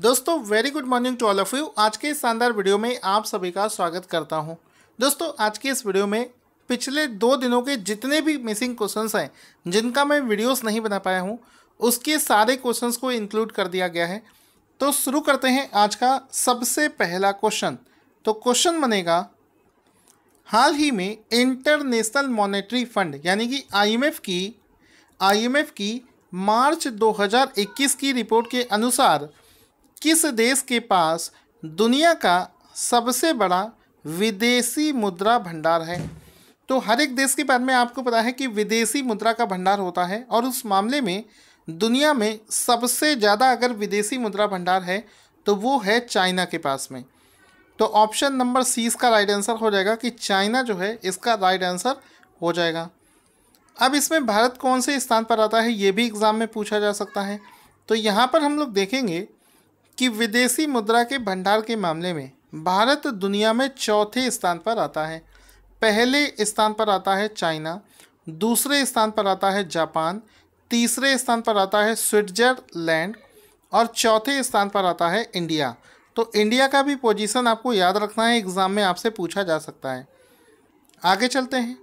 दोस्तों very good morning to all of you आज के इस शानदार वीडियो में आप सभी का स्वागत करता हूं दोस्तों आज के इस वीडियो में पिछले दो दिनों के जितने भी मिसिंग क्वेश्चंस हैं जिनका मैं वीडियोस नहीं बना पाया हूं उसके सारे क्वेश्चंस को इंक्लूड कर दिया गया है तो शुरू करते हैं आज का सबसे पहला क्वेश्चन तो क्वेश्चन बनेगा हाल ही में इंटरनेशनल मॉनिटरी फंड यानी कि आई की आई की मार्च 2021 की रिपोर्ट के अनुसार किस देश के पास दुनिया का सबसे बड़ा विदेशी मुद्रा भंडार है तो हर एक देश के बारे में आपको पता है कि विदेशी मुद्रा का भंडार होता है और उस मामले में दुनिया में सबसे ज़्यादा अगर विदेशी मुद्रा भंडार है तो वो है चाइना के पास में तो ऑप्शन नंबर सी इसका राइट आंसर हो जाएगा कि चाइना जो है इसका राइट आंसर हो जाएगा अब इसमें भारत कौन से स्थान पर आता है ये भी एग्ज़ाम में पूछा जा सकता है तो यहाँ पर हम लोग देखेंगे कि विदेशी मुद्रा के भंडार के मामले में भारत दुनिया में चौथे स्थान पर आता है पहले स्थान पर आता है चाइना दूसरे स्थान पर आता है जापान तीसरे स्थान पर आता है स्विट्जरलैंड और चौथे स्थान पर आता है इंडिया तो इंडिया का भी पोजीशन आपको याद रखना है एग्ज़ाम में आपसे पूछा जा सकता है आगे चलते हैं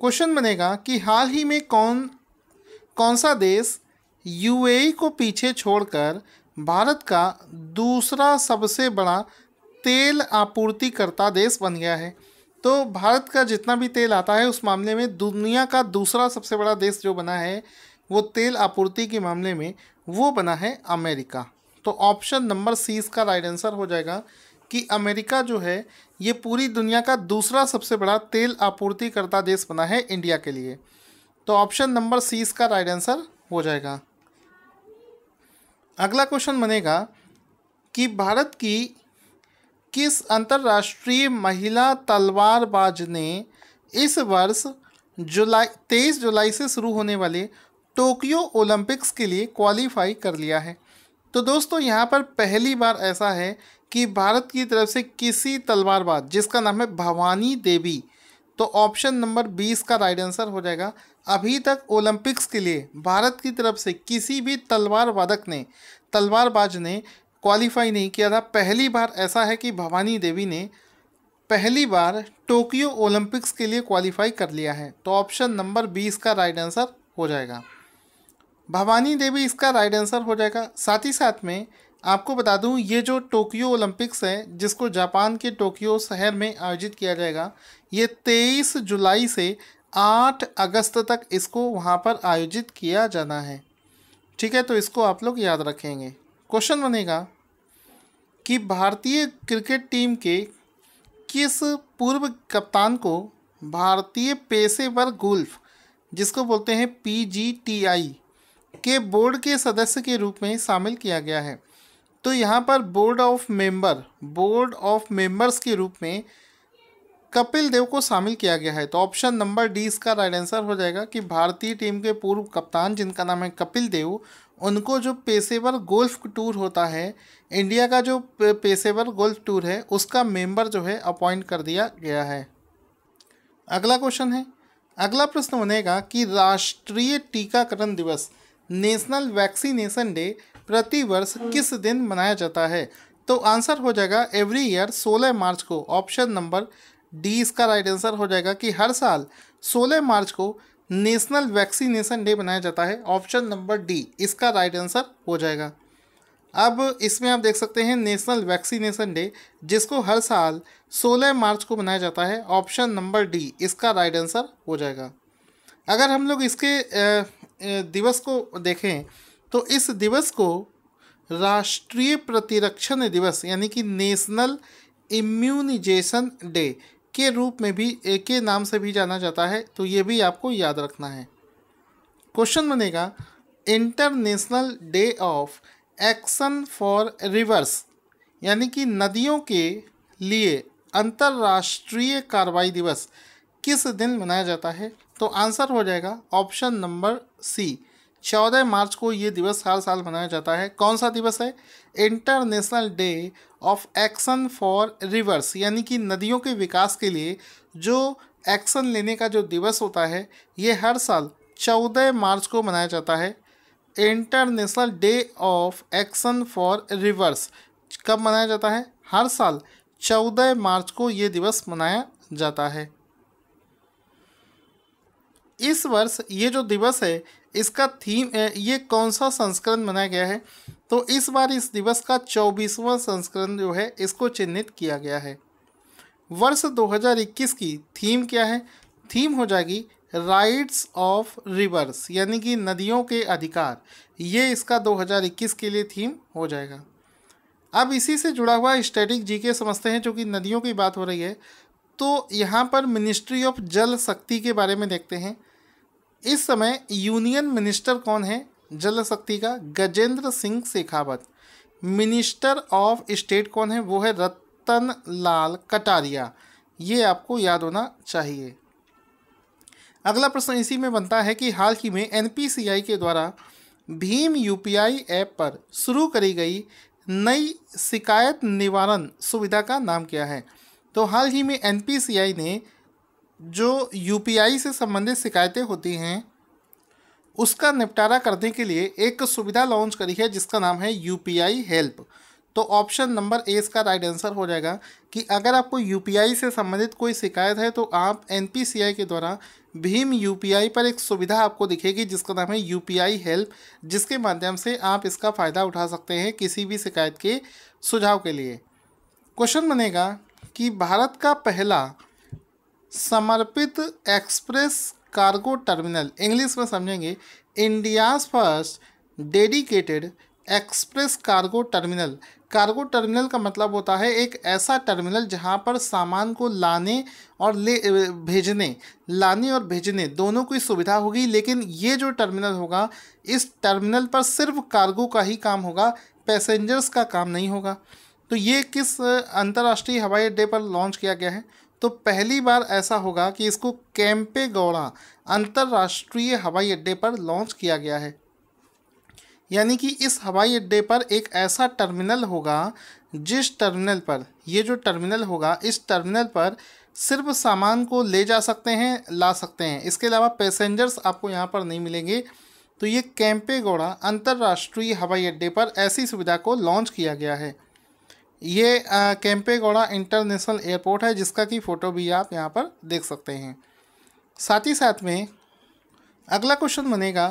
क्वेश्चन बनेगा कि हाल ही में कौन कौन सा देश यूएई e को पीछे छोड़कर भारत का दूसरा सबसे बड़ा तेल आपूर्तिकर्ता देश बन गया है तो भारत का जितना भी तेल आता है उस मामले में दुनिया का दूसरा सबसे बड़ा देश जो बना है वो तेल आपूर्ति के मामले में वो बना है अमेरिका तो ऑप्शन नंबर सी इसका राइट आंसर हो जाएगा कि अमेरिका जो है ये पूरी दुनिया का दूसरा सबसे बड़ा तेल आपूर्तिकर्ता देश बना है इंडिया के लिए तो ऑप्शन नंबर सी इसका राइट आंसर हो जाएगा अगला क्वेश्चन बनेगा कि भारत की किस अंतर्राष्ट्रीय महिला तलवारबाज ने इस वर्ष जुलाई तेईस जुलाई से शुरू होने वाले टोक्यो ओलंपिक्स के लिए क्वालिफाई कर लिया है तो दोस्तों यहाँ पर पहली बार ऐसा है कि भारत की तरफ से किसी तलवारबाज जिसका नाम है भवानी देवी तो ऑप्शन नंबर बीस का राइट आंसर हो जाएगा अभी तक ओलंपिक्स के लिए भारत की तरफ से किसी भी तलवार वादक ने तलवारबाज ने क्वालिफाई नहीं किया था पहली बार ऐसा है कि भवानी देवी ने पहली बार टोक्यो ओलंपिक्स के लिए क्वालिफाई कर लिया है तो ऑप्शन नंबर बीस का राइट आंसर हो जाएगा भवानी देवी इसका राइट आंसर हो जाएगा साथ ही साथ में आपको बता दूं ये जो टोक्यो ओलंपिक्स है जिसको जापान के टोक्यो शहर में आयोजित किया जाएगा ये तेईस जुलाई से आठ अगस्त तक इसको वहाँ पर आयोजित किया जाना है ठीक है तो इसको आप लोग याद रखेंगे क्वेश्चन बनेगा कि भारतीय क्रिकेट टीम के किस पूर्व कप्तान को भारतीय पेशेवर गोल्फ जिसको बोलते हैं पीजीटीआई के बोर्ड के सदस्य के रूप में शामिल किया गया है तो यहाँ पर board of member board of members के रूप में कपिल देव को शामिल किया गया है तो ऑप्शन नंबर डी इसका राइट आंसर हो जाएगा कि भारतीय टीम के पूर्व कप्तान जिनका नाम है कपिल देव उनको जो पेशेवर गोल्फ टूर होता है इंडिया का जो पेशेवर गोल्फ टूर है उसका मेंबर जो है अपॉइंट कर दिया गया है अगला क्वेश्चन है अगला प्रश्न बनेगा कि राष्ट्रीय टीकाकरण दिवस नेशनल वैक्सीनेशन डे प्रतिवर्ष किस दिन मनाया जाता है तो आंसर हो जाएगा एवरी ईयर 16 मार्च को ऑप्शन नंबर डी इसका राइट आंसर हो जाएगा कि हर साल 16 मार्च को नेशनल वैक्सीनेशन डे मनाया जाता है ऑप्शन नंबर डी इसका राइट आंसर हो जाएगा अब इसमें आप देख सकते हैं नेशनल वैक्सीनेशन डे जिसको हर साल 16 मार्च को मनाया जाता है ऑप्शन नंबर डी इसका राइट आंसर हो जाएगा अगर हम लोग इसके दिवस को देखें तो इस दिवस को राष्ट्रीय प्रतिरक्षण दिवस यानी कि नेशनल इम्यूनिजेशन डे के रूप में भी के नाम से भी जाना जाता है तो ये भी आपको याद रखना है क्वेश्चन बनेगा international day of action for rivers यानी कि नदियों के लिए अंतर्राष्ट्रीय कार्रवाई दिवस किस दिन मनाया जाता है तो आंसर हो जाएगा ऑप्शन नंबर सी चौदह मार्च को ये दिवस हर साल मनाया जाता है कौन सा दिवस है international day of action for rivers यानी कि नदियों के विकास के लिए जो एक्शन लेने का जो दिवस होता है ये हर साल चौदह मार्च को मनाया जाता है international day of action for rivers कब मनाया जाता है हर साल चौदह मार्च को ये दिवस मनाया जाता है इस वर्ष ये जो दिवस है इसका थीम ये कौन सा संस्करण मनाया गया है तो इस बार इस दिवस का चौबीसवां संस्करण जो है इसको चिन्हित किया गया है वर्ष 2021 की थीम क्या है थीम हो जाएगी राइट्स ऑफ रिवर्स यानी कि नदियों के अधिकार ये इसका 2021 के लिए थीम हो जाएगा अब इसी से जुड़ा हुआ स्टैटिक जीके समझते हैं चूँकि नदियों की बात हो रही है तो यहाँ पर मिनिस्ट्री ऑफ जल शक्ति के बारे में देखते हैं इस समय यूनियन मिनिस्टर कौन है जल शक्ति का Gajendra Singh Shekhawat minister of state कौन है वो है रतन लाल कटारिया ये आपको याद होना चाहिए अगला प्रश्न इसी में बनता है कि हाल ही में एनपीसीआई के द्वारा भीम यूपीआई ऐप पर शुरू करी गई नई शिकायत निवारण सुविधा का नाम क्या है तो हाल ही में एनपीसीआई ने जो यूपीआई से संबंधित शिकायतें होती हैं उसका निपटारा करने के लिए एक सुविधा लॉन्च करी है जिसका नाम है यू हेल्प तो ऑप्शन नंबर ए इसका राइट आंसर हो जाएगा कि अगर आपको यू से संबंधित कोई शिकायत है तो आप एन के द्वारा भीम यू पर एक सुविधा आपको दिखेगी जिसका नाम है यू हेल्प जिसके माध्यम से आप इसका फ़ायदा उठा सकते हैं किसी भी शिकायत के सुझाव के लिए क्वेश्चन बनेगा कि भारत का पहला समर्पित एक्सप्रेस कार्गो टर्मिनल इंग्लिश में समझेंगे India's first dedicated express cargo terminal cargo terminal का मतलब होता है एक ऐसा टर्मिनल जहां पर सामान को लाने और ले भेजने लाने और भेजने दोनों की सुविधा होगी लेकिन ये जो टर्मिनल होगा इस टर्मिनल पर सिर्फ कार्गो का ही काम होगा पैसेंजर्स का काम नहीं होगा तो ये किस अंतर्राष्ट्रीय हवाई अड्डे पर लॉन्च किया गया है तो पहली बार ऐसा होगा कि इसको कैंपे गौड़ा अंतर्राष्ट्रीय हवाई अड्डे पर लॉन्च किया गया है यानी कि इस हवाई अड्डे पर एक ऐसा टर्मिनल होगा जिस टर्मिनल पर ये जो टर्मिनल होगा इस टर्मिनल पर सिर्फ सामान को ले जा सकते हैं ला सकते हैं इसके अलावा पैसेंजर्स आपको यहाँ पर नहीं मिलेंगे तो ये गौड़ा अंतर्राष्ट्रीय हवाई अड्डे पर ऐसी सुविधा को लॉन्च किया गया है ये कैंपेगौड़ा इंटरनेशनल एयरपोर्ट है जिसका कि फ़ोटो भी आप यहाँ पर देख सकते हैं साथ ही साथ में अगला क्वेश्चन बनेगा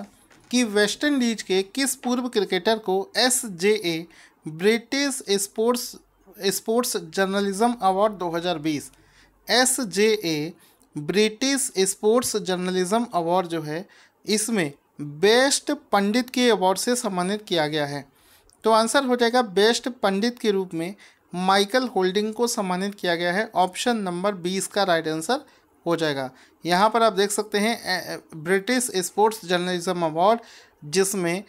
कि वेस्ट इंडीज के किस पूर्व क्रिकेटर को S J A British sports sports journalism award 2020 S J A British sports journalism award जो है इसमें बेस्ट पंडित के अवार्ड से सम्मानित किया गया है तो आंसर हो जाएगा बेस्ट पंडित के रूप में माइकल होल्डिंग को सम्मानित किया गया है ऑप्शन नंबर बीस का राइट आंसर हो जाएगा यहाँ पर आप देख सकते हैं ब्रिटिश स्पोर्ट्स जर्नलिज्म अवार्ड जिसमें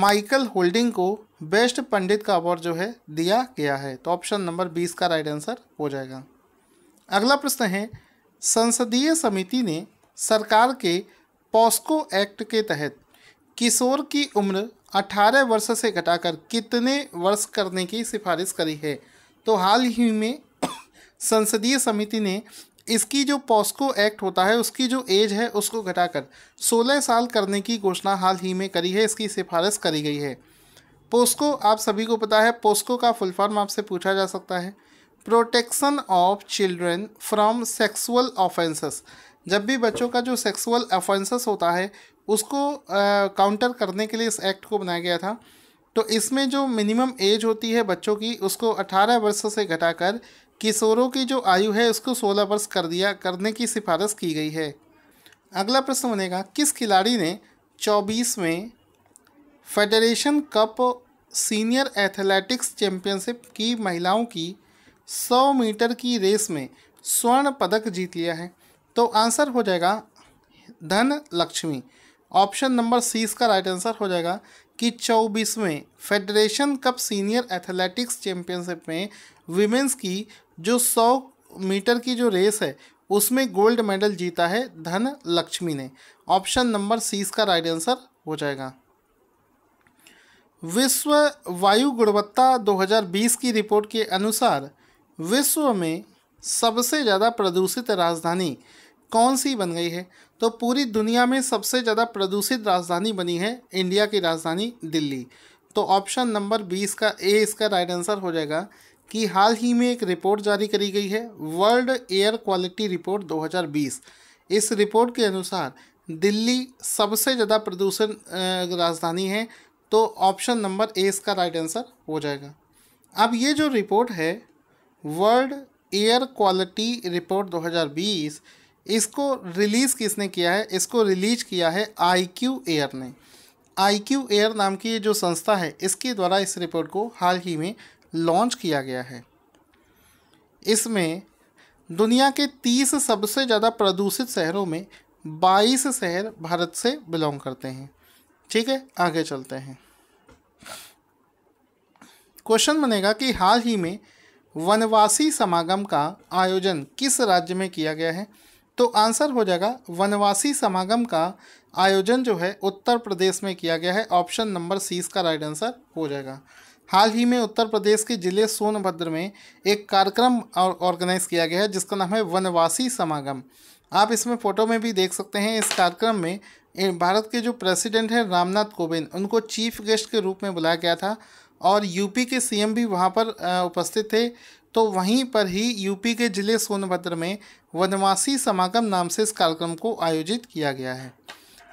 माइकल होल्डिंग को बेस्ट पंडित का अवार्ड जो है दिया गया है तो ऑप्शन नंबर बीस का राइट आंसर हो जाएगा अगला प्रश्न है संसदीय समिति ने सरकार के पॉस्को एक्ट के तहत किशोर की उम्र 18 वर्ष से घटाकर कितने वर्ष करने की सिफारिश करी है तो हाल ही में संसदीय समिति ने इसकी जो पॉस्को एक्ट होता है उसकी जो एज है उसको घटाकर 16 साल करने की घोषणा हाल ही में करी है इसकी सिफारिश करी गई है पोस्को आप सभी को पता है पोस्को का फुल फॉर्म आपसे पूछा जा सकता है protection of children from sexual offences जब भी बच्चों का जो सेक्सुअल अफेंसेस होता है उसको काउंटर करने के लिए इस एक्ट को बनाया गया था तो इसमें जो मिनिमम एज होती है बच्चों की उसको 18 वर्ष से घटाकर किशोरों की जो आयु है उसको 16 वर्ष कर दिया करने की सिफारिश की गई है अगला प्रश्न बनेगा किस खिलाड़ी ने चौबीस में federation cup senior athletics championship की महिलाओं की 100 मीटर की रेस में स्वर्ण पदक जीत लिया है तो आंसर हो जाएगा धन लक्ष्मी ऑप्शन नंबर सी इसका राइट आंसर हो जाएगा कि चौबीसवें federation cup senior athletics championship में वीमेंस की जो सौ मीटर की जो रेस है उसमें गोल्ड मेडल जीता है धन लक्ष्मी ने ऑप्शन नंबर सी इसका राइट आंसर हो जाएगा विश्व वायु गुणवत्ता 2020 की रिपोर्ट के अनुसार विश्व में सबसे ज़्यादा प्रदूषित राजधानी कौन सी बन गई है तो पूरी दुनिया में सबसे ज़्यादा प्रदूषित राजधानी बनी है इंडिया की राजधानी दिल्ली तो ऑप्शन नंबर बीस का ए इसका राइट आंसर हो जाएगा कि हाल ही में एक रिपोर्ट जारी करी गई है वर्ल्ड एयर क्वालिटी रिपोर्ट 2020 इस रिपोर्ट के अनुसार दिल्ली सबसे ज़्यादा प्रदूषण राजधानी है तो ऑप्शन नंबर ए इसका राइट आंसर हो जाएगा अब ये जो रिपोर्ट है वर्ल्ड एयर क्वालिटी रिपोर्ट इसको रिलीज़ किसने किया है इसको रिलीज किया है आई क्यू एयर ने आई क्यू एयर नाम की ये जो संस्था है इसके द्वारा इस रिपोर्ट को हाल ही में लॉन्च किया गया है इसमें दुनिया के तीस सबसे ज़्यादा प्रदूषित शहरों में बाईस शहर भारत से बिलोंग करते हैं ठीक है आगे चलते हैं क्वेश्चन बनेगा कि हाल ही में वनवासी समागम का आयोजन किस राज्य में किया गया है तो आंसर हो जाएगा वनवासी समागम का आयोजन जो है उत्तर प्रदेश में किया गया है ऑप्शन नंबर सी इसका राइट आंसर हो जाएगा हाल ही में उत्तर प्रदेश के जिले सोनभद्र में एक कार्यक्रम और ऑर्गेनाइज किया गया है जिसका नाम है वनवासी समागम आप इसमें फ़ोटो में भी देख सकते हैं इस कार्यक्रम में भारत के जो प्रेसिडेंट हैं रामनाथ कोविंद उनको चीफ गेस्ट के रूप में बुलाया गया था और यूपी के सीएम भी वहाँ पर उपस्थित थे तो वहीं पर ही यूपी के ज़िले सोनभद्र में वनवासी समागम नाम से इस कार्यक्रम को आयोजित किया गया है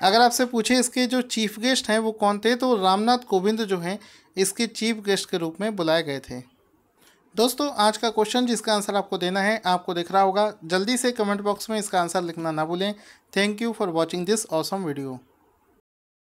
अगर आपसे पूछे इसके जो चीफ गेस्ट हैं वो कौन थे तो रामनाथ कोविंद जो हैं इसके चीफ गेस्ट के रूप में बुलाए गए थे दोस्तों आज का क्वेश्चन जिसका आंसर आपको देना है आपको दिख रहा होगा जल्दी से कमेंट बॉक्स में इसका आंसर लिखना ना भूलें thank you for watching this awesome video